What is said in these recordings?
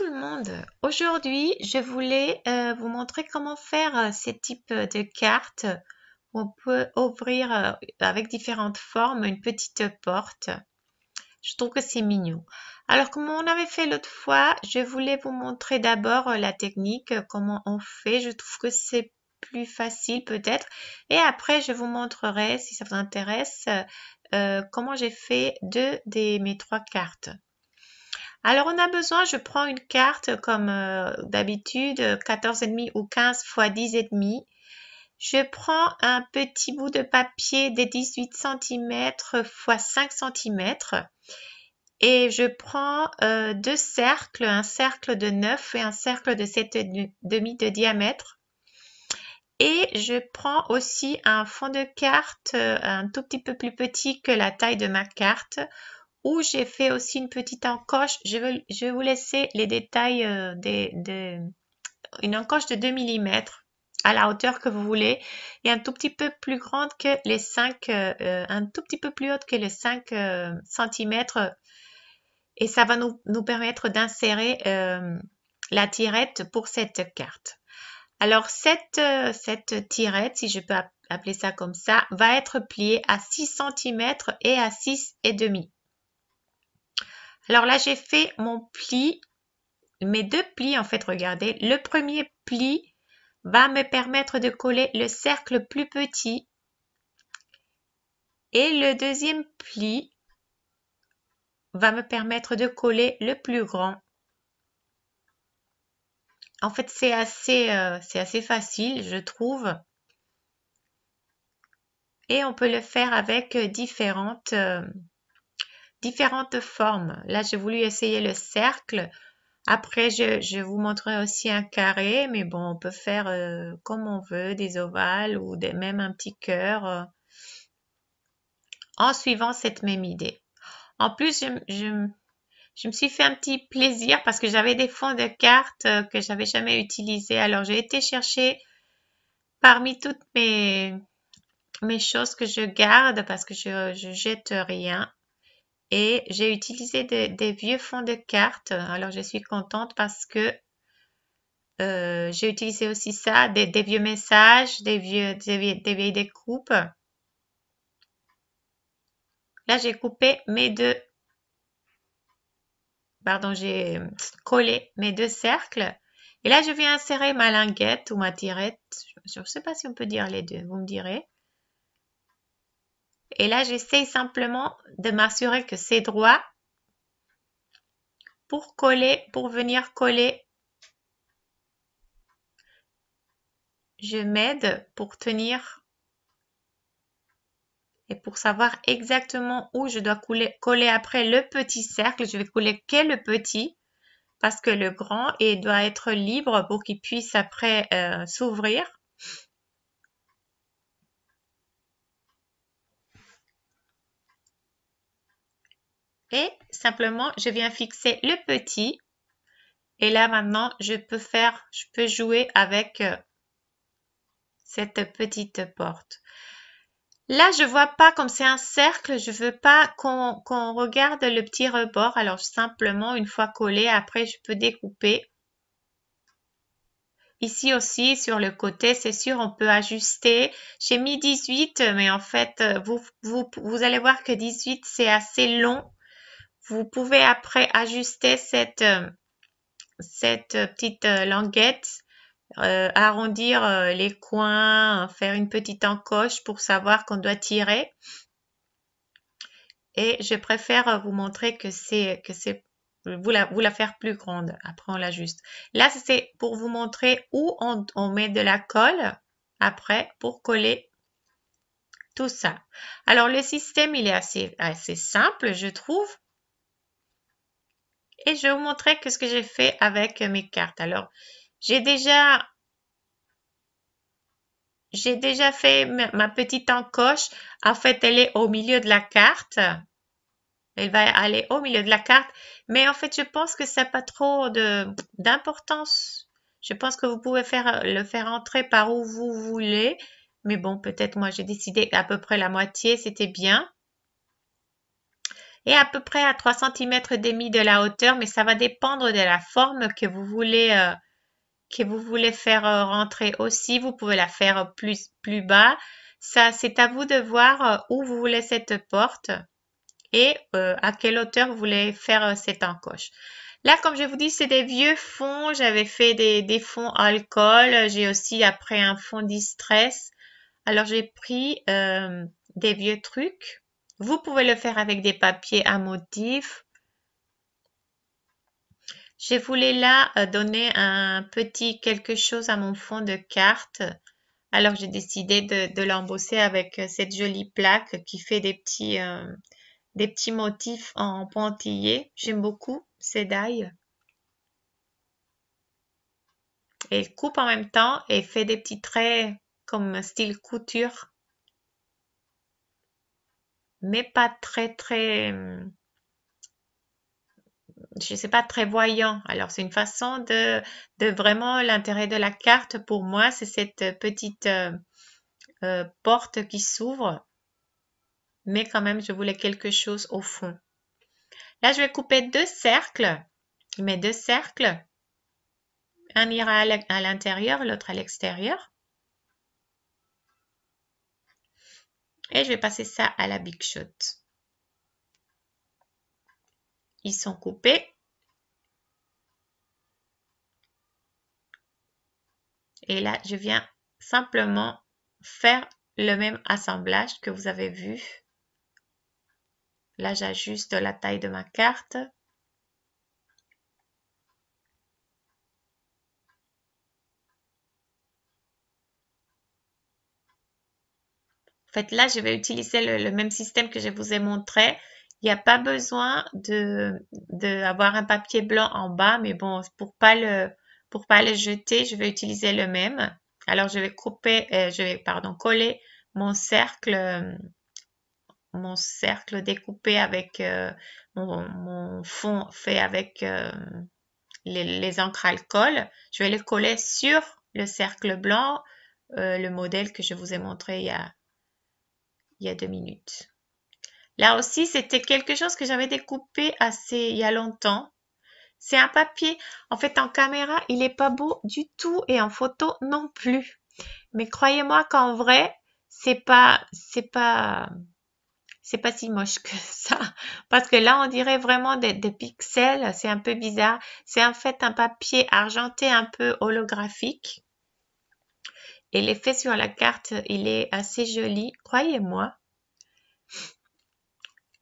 tout le monde. Aujourd'hui, je voulais euh, vous montrer comment faire euh, ces types de cartes on peut ouvrir euh, avec différentes formes une petite porte. Je trouve que c'est mignon. Alors, comme on avait fait l'autre fois, je voulais vous montrer d'abord la technique, comment on fait. Je trouve que c'est plus facile peut-être. Et après, je vous montrerai, si ça vous intéresse, comment j'ai fait deux de mes trois cartes. Alors, on a besoin, je prends une carte comme euh, d'habitude, 14,5 ou 15 x 10,5. Je prends un petit bout de papier de 18 cm x 5 cm et je prends euh, deux cercles, un cercle de 9 et un cercle de 7,5 de diamètre. Et je prends aussi un fond de carte euh, un tout petit peu plus petit que la taille de ma carte où j'ai fait aussi une petite encoche. Je vais, je vous laisser les détails euh, des de une encoche de 2 mm à la hauteur que vous voulez et un tout petit peu plus grande que les 5, euh, euh, un tout petit peu plus haute que les 5 cm et ça va nous, nous permettre d'insérer la tirette pour cette carte. Alors cette, cette tirette, si je peux appeler ça comme ça, va être pliée à 6 cm et à 6,5 et demi. Alors là, j'ai fait mon pli, mes deux plis en fait, regardez. Le premier pli va me permettre de coller le cercle plus petit. Et le deuxième pli va me permettre de coller le plus grand. En fait, c'est assez, euh, c'est assez facile, je trouve. Et on peut le faire avec euh, différentes... Euh, différentes formes. Là, j'ai voulu essayer le cercle. Après, je, vous montrerai aussi un carré, mais bon, on peut faire euh, comme on veut, des ovales ou même un petit cœur euh, en suivant cette même idée. En plus, je, me suis fait un petit plaisir parce que j'avais des fonds de cartes euh, que j'avais jamais utilisés. Alors, j'ai été chercher parmi toutes mes, choses que je garde parce que je, je jette rien et j'ai utilisé des, vieux fonds de cartes. Alors je suis contente parce que euh, j'ai utilisé aussi ça, des, vieux messages, des vieux, des, vieilles, découpes. Là, j'ai coupé mes deux, pardon, j'ai collé mes deux cercles. Et là, je vais insérer ma linguette ou ma tirette. Je ne sais pas si on peut dire les deux, vous me direz. Et là, j'essaie simplement de m'assurer que c'est droit pour coller, pour venir coller. Je m'aide pour tenir et pour savoir exactement où je dois coller après le petit cercle. Je vais coller quel le petit parce que le grand et doit être libre pour qu'il puisse après euh, s'ouvrir. Et simplement, je viens fixer le petit. Et là, maintenant, je peux faire, je peux jouer avec euh, cette petite porte. Là, je vois pas comme c'est un cercle, je veux pas qu'on regarde le petit rebord. Alors, simplement, une fois collé, après, je peux découper. Ici aussi, sur le côté, c'est sûr, on peut ajuster. J'ai mis 18, mais en fait, euh, vous, vous allez voir que 18, c'est assez long. Vous pouvez après ajuster cette, euh, euh, petite euh, languette, arrondir les coins, faire une petite encoche pour savoir qu'on doit tirer. Et je préfère vous montrer que c'est que c'est vous la, faire plus grande. Après, on l'ajuste. Là, c'est pour vous montrer où on, met de la colle après pour coller tout ça. Alors, le système, il est assez, assez simple, je trouve et je vais vous montrer ce que j'ai fait avec mes cartes. Alors, j'ai déjà j'ai déjà fait ma petite encoche. En fait, elle est au milieu de la carte. Elle va aller au milieu de la carte. Mais en fait, je pense que ça n'a pas trop d'importance. Je pense que vous pouvez faire, le faire entrer par où vous voulez. Mais bon, peut-être moi, j'ai décidé à peu près la moitié, c'était bien. Et à peu près à 3 cm demi de la hauteur, mais ça va dépendre de la forme que vous voulez euh, que vous voulez faire euh, rentrer aussi. Vous pouvez la faire plus plus bas. Ça, c'est à vous de voir euh, où vous voulez cette porte et à quelle hauteur vous voulez faire cette encoche. Là, comme je vous dis, c'est des vieux fonds. J'avais fait des, des, fonds alcool. J'ai aussi après un fond distress. Alors, j'ai pris des vieux trucs vous pouvez le faire avec des papiers à motifs. Je voulais là euh, donner un petit quelque chose à mon fond de carte. Alors j'ai décidé de, l'embosser avec euh, cette jolie plaque qui fait des petits, euh, des petits motifs en pointillé. J'aime beaucoup ces dailles. elle coupe en même temps et fait des petits traits comme style couture mais pas très, très, hmm, je sais pas, très voyant. Alors, c'est une façon de, de vraiment l'intérêt de la carte pour moi, c'est cette petite euh, euh, porte qui s'ouvre. Mais quand même, je voulais quelque chose au fond. Là, je vais couper deux cercles. mais deux cercles. Un ira à l'intérieur, l'autre à l'extérieur. Et je vais passer ça à la Big Shot. Ils sont coupés. Et là, je viens simplement faire le même assemblage que vous avez vu. Là, j'ajuste la taille de ma carte. En fait, là, je vais utiliser le, même système que je vous ai montré. Il n'y a pas besoin de d'avoir un papier blanc en bas, mais bon, pour pas le pour pas le jeter, je vais utiliser le même. Alors, je vais couper, euh, je vais pardon, coller mon cercle mon cercle découpé avec euh, mon, mon, fond fait avec euh, les, les, encres alcool. Je vais le coller sur le cercle blanc, le modèle que je vous ai montré il y a il y a deux minutes. Là aussi, c'était quelque chose que j'avais découpé assez il y a longtemps. C'est un papier. En fait, en caméra, il n'est pas beau du tout et en photo non plus. Mais croyez-moi qu'en vrai, c'est pas, c'est pas, c'est pas si moche que ça. Parce que là, on dirait vraiment des pixels. C'est un peu bizarre. C'est en fait un papier argenté un peu holographique. Et l'effet sur la carte, il est assez joli, croyez-moi.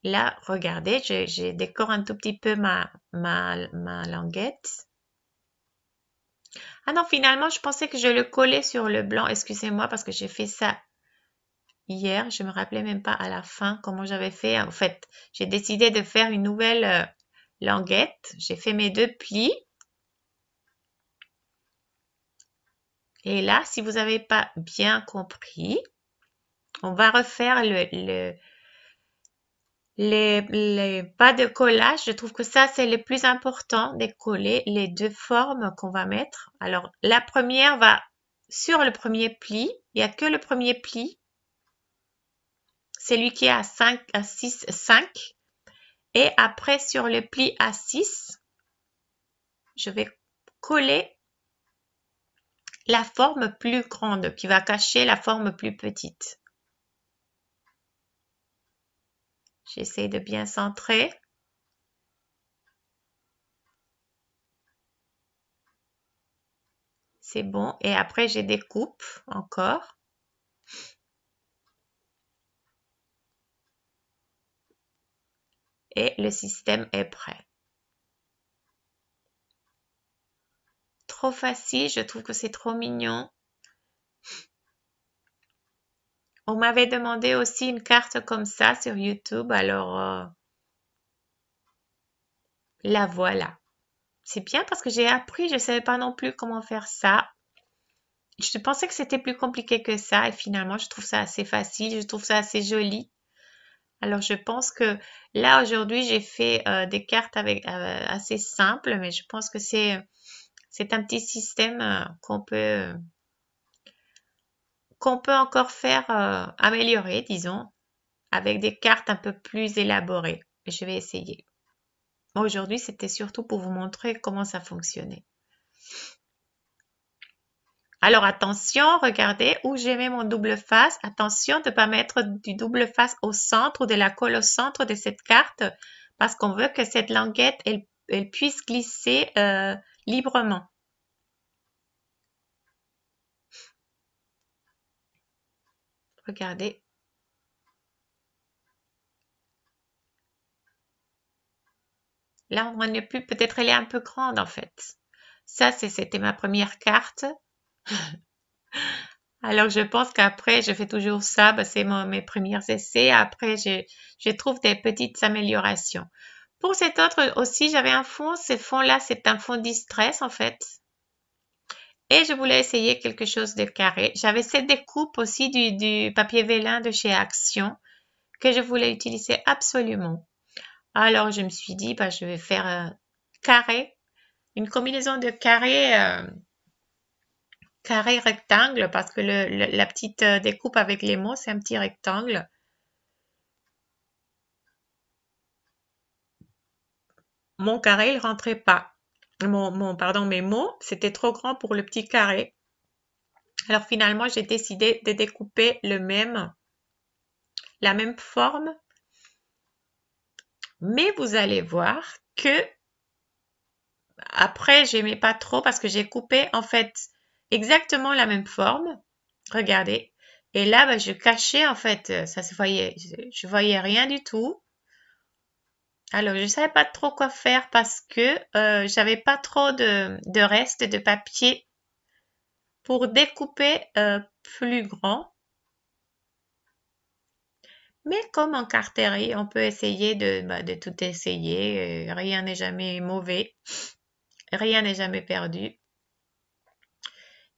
Là, regardez, j'ai décoré un tout petit peu ma, ma, ma languette. Ah non, finalement, je pensais que je le collais sur le blanc. Excusez-moi parce que j'ai fait ça hier. Je me rappelais même pas à la fin comment j'avais fait. En fait, j'ai décidé de faire une nouvelle euh, languette. J'ai fait mes deux plis. Et là, si vous n'avez pas bien compris, on va refaire le, le les, les, pas de collage, je trouve que ça, c'est le plus important de coller les deux formes qu'on va mettre. Alors, la première va sur le premier pli. Il n'y a que le premier pli. C'est lui qui est à 5, à 6, 5. Et après, sur le pli à 6, je vais coller la forme plus grande qui va cacher la forme plus petite. J'essaie de bien centrer. C'est bon. Et après, j'ai des coupes encore. Et le système est prêt. trop facile. Je trouve que c'est trop mignon. On m'avait demandé aussi une carte comme ça sur YouTube. Alors, euh, la voilà. C'est bien parce que j'ai appris. Je ne savais pas non plus comment faire ça. Je pensais que c'était plus compliqué que ça. Et finalement, je trouve ça assez facile. Je trouve ça assez joli. Alors, je pense que là, aujourd'hui, j'ai fait euh, des cartes avec, euh, assez simples. Mais je pense que c'est c'est un petit système euh, qu'on peut qu'on peut encore faire euh, améliorer, disons, avec des cartes un peu plus élaborées. Je vais essayer. Aujourd'hui, c'était surtout pour vous montrer comment ça fonctionnait. Alors attention, regardez où j'ai mis mon double face. Attention de ne pas mettre du double face au centre ou de la colle au centre de cette carte parce qu'on veut que cette languette, elle, puisse glisser euh, librement Regardez. là L'arbre n'est plus, peut-être elle est un peu grande en fait. Ça, c'était ma première carte. Alors, je pense qu'après, je fais toujours ça, bah, c'est mes premiers essais. Après, je trouve des petites améliorations. Pour cet autre aussi, j'avais un fond. Ce fond-là, c'est un fond distress en fait. Et je voulais essayer quelque chose de carré. J'avais cette découpe aussi du, papier vélin de chez Action que je voulais utiliser absolument. Alors je me suis dit, bah, je vais faire un euh, carré, une combinaison de carré, euh, carré rectangle parce que la petite euh, découpe avec les mots, c'est un petit rectangle. mon carré il rentrait pas. Mon, pardon, mes mots, c'était trop grand pour le petit carré. Alors finalement, j'ai décidé de découper le même, la même forme. Mais vous allez voir que après, j'aimais pas trop parce que j'ai coupé en fait exactement la même forme. Regardez. Et là, ben, je cachais en fait, euh, ça se voyait, je voyais rien du tout. Alors, je ne savais pas trop quoi faire parce que euh, j'avais pas trop de, de, reste de papier pour découper euh, plus grand. Mais comme en carterie, on peut essayer de, bah, tout essayer. Euh, rien n'est jamais mauvais. Rien n'est jamais perdu.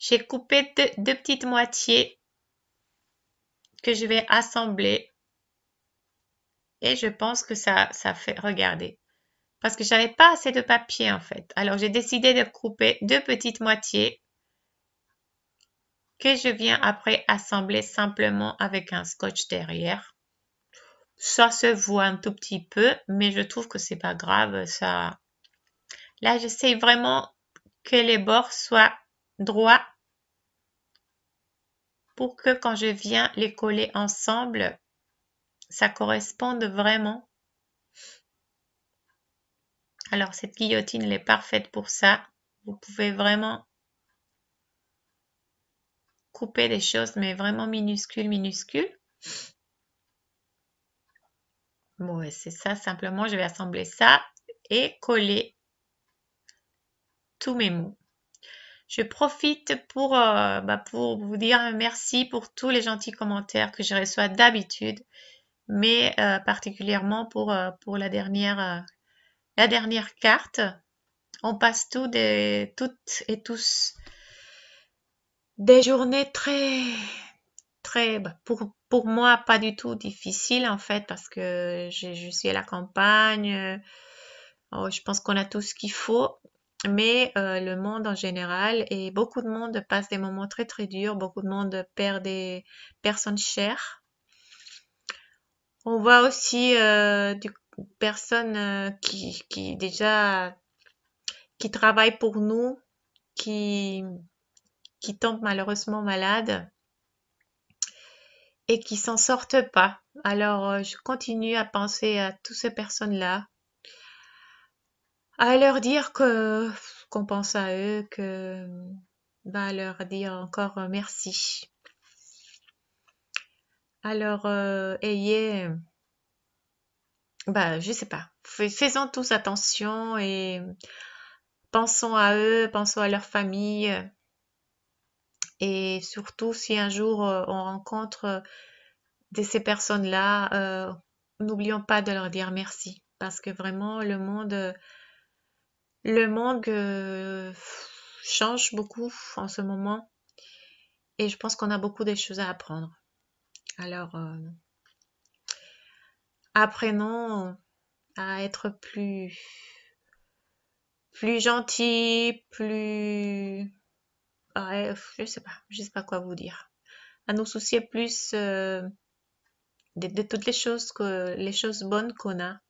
J'ai coupé deux petites moitiés que je vais assembler et je pense que ça, ça fait, regardez, parce que j'avais pas assez de papier en fait. Alors j'ai décidé de couper deux petites moitiés que je viens après assembler simplement avec un scotch derrière. Ça se voit un tout petit peu, mais je trouve que c'est pas grave. Ça, là j'essaie vraiment que les bords soient droits pour que quand je viens les coller ensemble, ça corresponde vraiment. Alors cette guillotine, elle est parfaite pour ça. Vous pouvez vraiment couper des choses, mais vraiment minuscules, minuscules. Bon, c'est ça, simplement, je vais assembler ça et coller tous mes mots. Je profite pour, euh, bah, pour vous dire merci pour tous les gentils commentaires que je reçois d'habitude mais euh, particulièrement pour, euh, pour euh, la, dernière, carte. On passe toutes et tous des journées très, très, bah, pour, pour moi, pas du tout difficiles en fait, parce que je, suis à la campagne. Oh, je pense qu'on a tout ce qu'il faut, mais le monde en général et beaucoup de monde passe des moments très très durs, beaucoup de monde perd des personnes chères on voit aussi euh, des personnes euh, qui, qui déjà qui travaillent pour nous, qui, qui tombent malheureusement malades et qui s'en sortent pas. Alors euh, je continue à penser à toutes ces personnes-là, à leur dire que qu'on pense à eux, que bah, leur dire encore merci. Alors, euh, ayez, euh, bah, je sais pas, faisons tous attention et pensons à eux, pensons à leur famille. Et surtout, si un jour euh, on rencontre de ces personnes-là, n'oublions pas de leur dire merci, parce que vraiment le monde, le monde change beaucoup en ce moment, et je pense qu'on a beaucoup de choses à apprendre. Alors, euh, apprenons à être plus, plus gentil, plus, euh, je sais pas, je sais pas quoi vous dire, à nous soucier plus euh, de, toutes les choses que, les choses bonnes qu'on a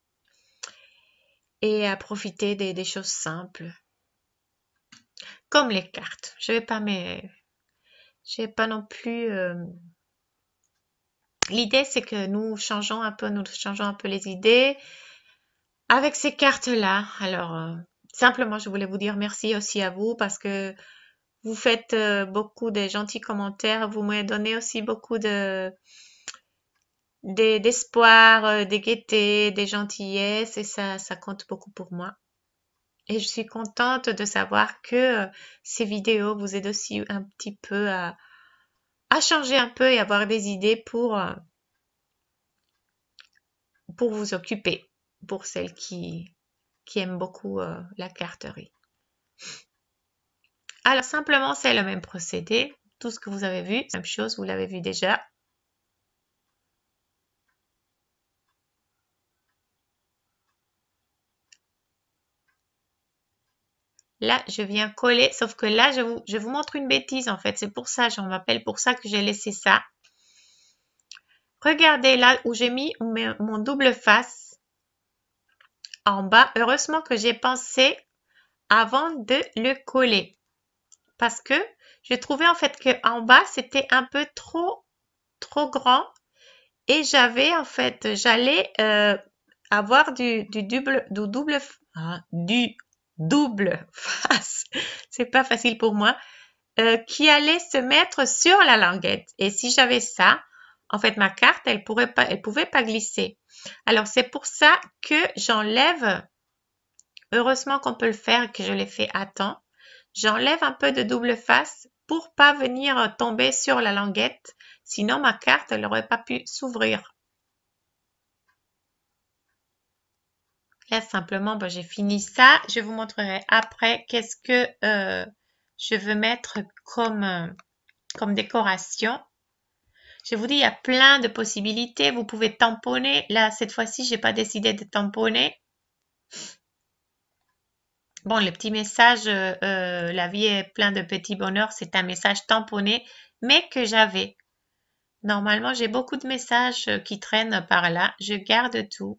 et à profiter des, choses simples, comme les cartes. Je vais pas mais, je vais pas non plus euh, l'idée, c'est que nous changeons un peu, nous changeons un peu les idées avec ces cartes-là. Alors, euh, simplement, je voulais vous dire merci aussi à vous parce que vous faites euh, beaucoup de gentils commentaires, vous me donnez aussi beaucoup de d'espoir, euh, des gaietés, des gentillesses. gentillesse et ça, ça compte beaucoup pour moi. Et je suis contente de savoir que ces vidéos vous aident aussi un petit peu à, à changer un peu et avoir des idées pour, euh, pour vous occuper, pour celles qui, qui aiment beaucoup euh, la carterie. Alors simplement, c'est le même procédé. Tout ce que vous avez vu, même chose, vous l'avez vu déjà. Là, je viens coller, sauf que là, je vous, montre une bêtise en fait. C'est pour ça, j'en m'appelle pour ça que j'ai laissé ça. Regardez là où j'ai mis mon double face en bas. Heureusement que j'ai pensé avant de le coller. Parce que j'ai trouvé, en fait qu'en bas, c'était un peu trop, trop grand. Et j'avais en fait, j'allais euh, avoir du, double, du double, hein, double face, c'est pas facile pour moi, euh, qui allait se mettre sur la languette. Et si j'avais ça, en fait, ma carte, elle pourrait pas, elle pouvait pas glisser. Alors, c'est pour ça que j'enlève, heureusement qu'on peut le faire, que je l'ai fait à temps, j'enlève un peu de double face pour pas venir tomber sur la languette. Sinon, ma carte, elle n'aurait pas pu s'ouvrir. simplement, ben, j'ai fini ça. Je vous montrerai après qu'est-ce que euh, je veux mettre comme, euh, comme décoration. Je vous dis, il y a plein de possibilités. Vous pouvez tamponner. Là, cette fois-ci, je n'ai pas décidé de tamponner. Bon, le petit message, euh, la vie est plein de petits bonheurs, c'est un message tamponné, mais que j'avais. Normalement, j'ai beaucoup de messages qui traînent par là. Je garde tout.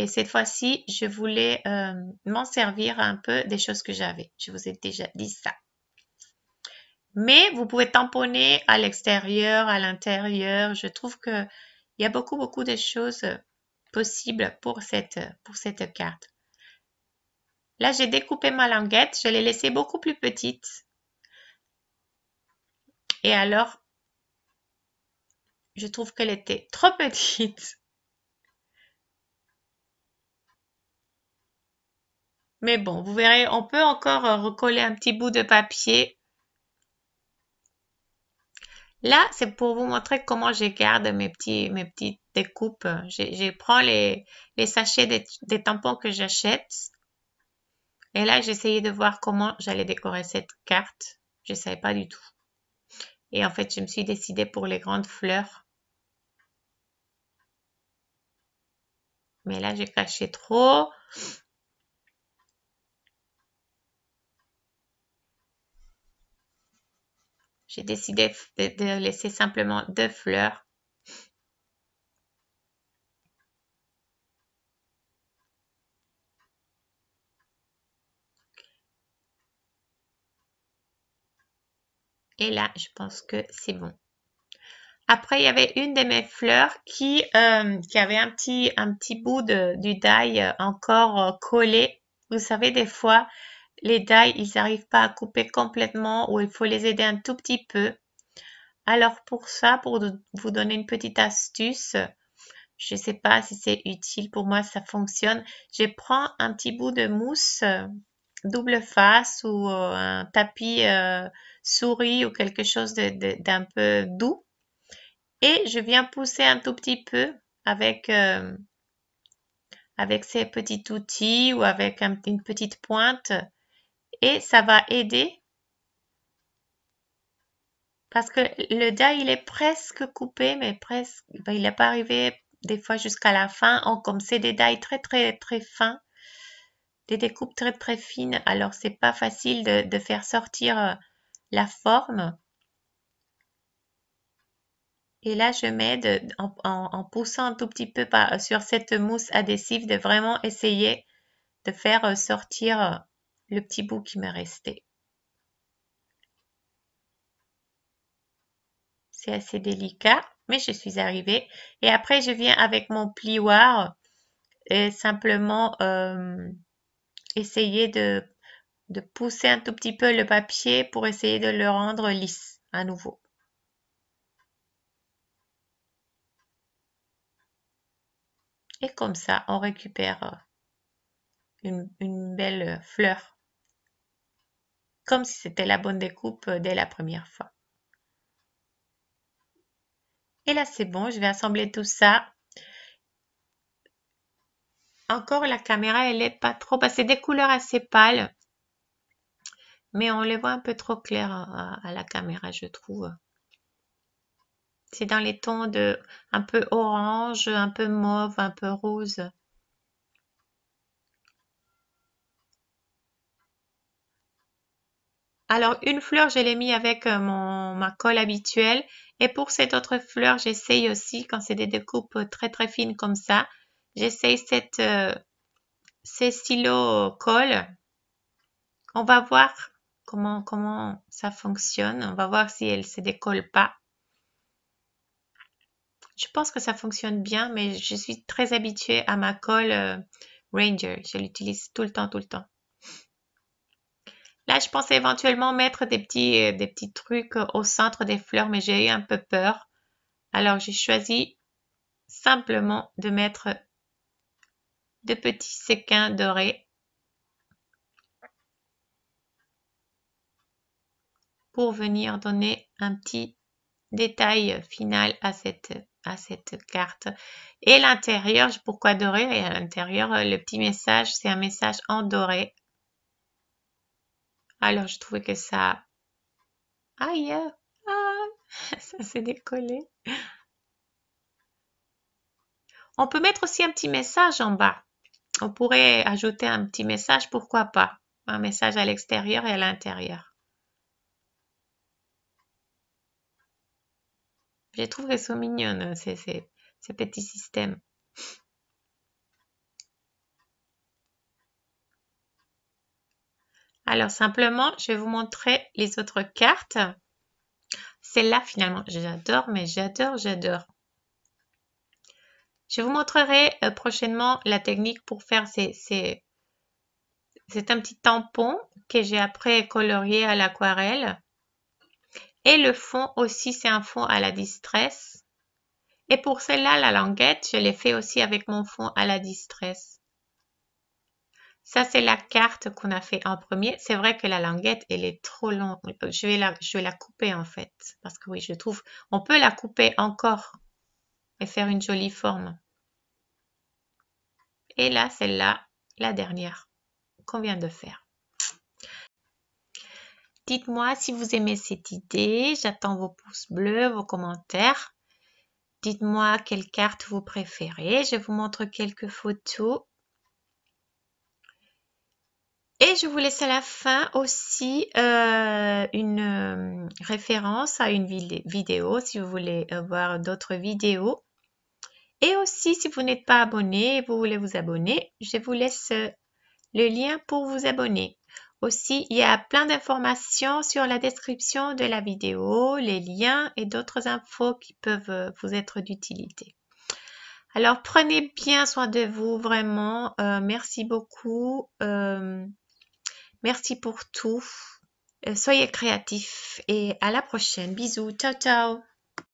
Et cette fois-ci, je voulais euh, m'en servir un peu des choses que j'avais. Je vous ai déjà dit ça. Mais vous pouvez tamponner à l'extérieur, à l'intérieur. Je trouve que il y a beaucoup, beaucoup de choses possibles pour cette, pour cette carte. Là, j'ai découpé ma languette. Je l'ai laissée beaucoup plus petite. Et alors, je trouve qu'elle était trop petite. Mais bon, vous verrez, on peut encore euh, recoller un petit bout de papier. Là, c'est pour vous montrer comment je garde mes, petits, mes petites découpes. Je, prends les, sachets des, tampons que j'achète. Et là, j'essayais de voir comment j'allais décorer cette carte. Je ne savais pas du tout. Et en fait, je me suis décidée pour les grandes fleurs. Mais là, j'ai caché trop. J'ai décidé de, laisser simplement deux fleurs Et là, je pense que c'est bon. Après, il y avait une de mes fleurs qui, euh, avait un petit, un petit bout de, du die encore collé. Vous savez, des fois, les dailles, ils n'arrivent pas à couper complètement ou il faut les aider un tout petit peu. Alors pour ça, pour vous donner une petite astuce, je ne sais pas si c'est utile pour moi, ça fonctionne. Je prends un petit bout de mousse euh, double face ou euh, un tapis euh, souris ou quelque chose d'un peu doux et je viens pousser un tout petit peu avec avec ces petits outils ou avec une petite pointe et ça va aider parce que le da il est presque coupé mais presque ben, il n'est pas arrivé des fois jusqu'à la fin comme c'est des dailles très très très fins des découpes très très fines alors c'est pas facile de, faire sortir euh, la forme et là je m'aide en, poussant un tout petit peu sur cette mousse adhésive de vraiment essayer de faire euh, sortir euh, le petit bout qui me restait. C'est assez délicat, mais je suis arrivée. Et après, je viens avec mon plioir et simplement euh, essayer de, pousser un tout petit peu le papier pour essayer de le rendre lisse à nouveau. Et comme ça, on récupère euh, une, une, belle fleur comme si c'était la bonne découpe euh, dès la première fois. Et là, c'est bon, je vais assembler tout ça. Encore, la caméra, elle n'est pas trop... C'est des couleurs assez pâles, mais on les voit un peu trop clair hein, à, à la caméra, je trouve. C'est dans les tons de un peu orange, un peu mauve, un peu rose. Alors, une fleur, je l'ai mis avec euh, mon, ma colle habituelle. Et pour cette autre fleur, j'essaye aussi, quand c'est des découpes euh, très très fines comme ça, j'essaye cette, euh, ces euh, colle. On va voir comment, comment ça fonctionne. On va voir si elle se décolle pas. Je pense que ça fonctionne bien, mais je suis très habituée à ma colle Ranger. Je l'utilise tout le temps, tout le temps je pensais éventuellement mettre des petits, euh, des petits trucs euh, au centre des fleurs, mais j'ai eu un peu peur. Alors, j'ai choisi simplement de mettre de petits séquins dorés pour venir donner un petit détail final à cette, à cette carte. Et l'intérieur, pourquoi doré Et à l'intérieur, euh, le petit message, c'est un message en doré alors, je trouvais que ça... Aïe hein. ah, Ça s'est décollé. On peut mettre aussi un petit message en bas. On pourrait ajouter un petit message, pourquoi pas. Un message à l'extérieur et à l'intérieur. J'ai trouve ça mignon ces petits systèmes. Alors simplement, je vais vous montrer les autres cartes. Celle-là, finalement, j'adore, mais j'adore, j'adore. Je vous montrerai euh, prochainement la technique pour faire ces... C'est un petit tampon que j'ai après colorié à l'aquarelle. Et le fond aussi, c'est un fond à la distress. Et pour celle-là, la languette, je l'ai fait aussi avec mon fond à la distress. Ça, c'est la carte qu'on a fait en premier. C'est vrai que la languette, elle est trop longue. Je vais la, je vais la couper en fait. Parce que oui, je trouve, on peut la couper encore et faire une jolie forme. Et là, celle-là, la dernière qu'on vient de faire. Dites-moi si vous aimez cette idée. J'attends vos pouces bleus, vos commentaires. Dites-moi quelle carte vous préférez. Je vous montre quelques photos et je vous laisse à la fin aussi euh, une euh, référence à une vidéo si vous voulez euh, voir d'autres vidéos. Et aussi, si vous n'êtes pas abonné et vous voulez vous abonner, je vous laisse le lien pour vous abonner. Aussi, il y a plein d'informations sur la description de la vidéo, les liens et d'autres infos qui peuvent vous être d'utilité. Alors, prenez bien soin de vous, vraiment. merci beaucoup. Merci pour tout. Euh, soyez créatifs et à la prochaine. Bisous. Ciao, ciao.